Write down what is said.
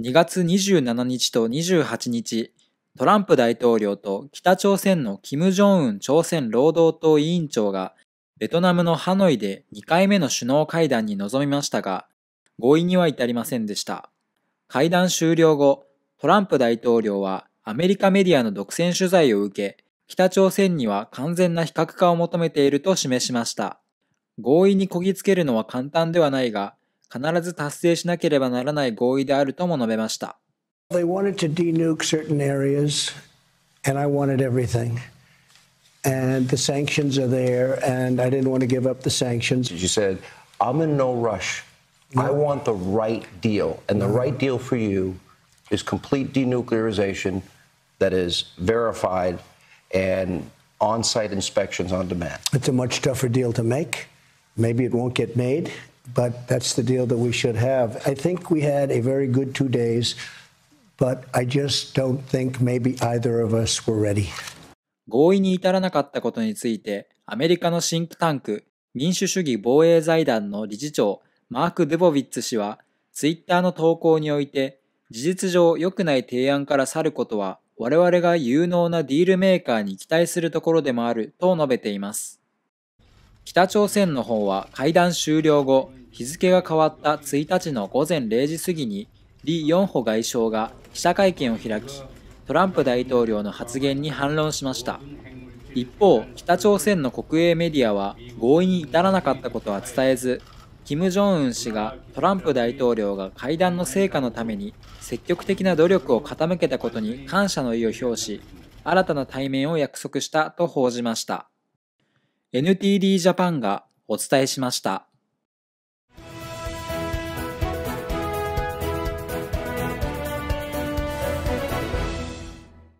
2月27日と28日、トランプ大統領と北朝鮮の金正恩朝鮮労働党委員長がベトナムのハノイで2回目の首脳会談に臨みましたが、合意には至りませんでした。会談終了後、トランプ大統領はアメリカメディアの独占取材を受け、北朝鮮には完全な非核化を求めていると示しました。合意にこぎつけるのは簡単ではないが、必ず達成しなければならない合意であるとも述べました。They wanted to denuke certain areas, and I wanted everything. And the sanctions are there, and I didn't want to give up the sanctions. You said, I'm in no rush. No. I want the right deal. And the right deal for you is complete denuclearization that is verified and on site inspections on demand. It's a much tougher deal to make. Maybe it won't get made. but that's the deal that we should have. I think we had a very good two days, but I just don't think maybe either of us were ready. 合意に至らなかったことについて、アメリカのシンクタンク、民主主義防衛財団の理事長、マーク・デボビッツ氏は、ツイッターの投稿において、事実上良くない提案から去ることは、我々が有能なディールメーカーに期待するところでもあると述べています。北朝鮮の方は会談終了後、日付が変わった1日の午前0時過ぎに、李ヨンホ外相が記者会見を開き、トランプ大統領の発言に反論しました。一方、北朝鮮の国営メディアは合意に至らなかったことは伝えず、金正恩氏がトランプ大統領が会談の成果のために積極的な努力を傾けたことに感謝の意を表し、新たな対面を約束したと報じました。NTD ジャパンがお伝えしました。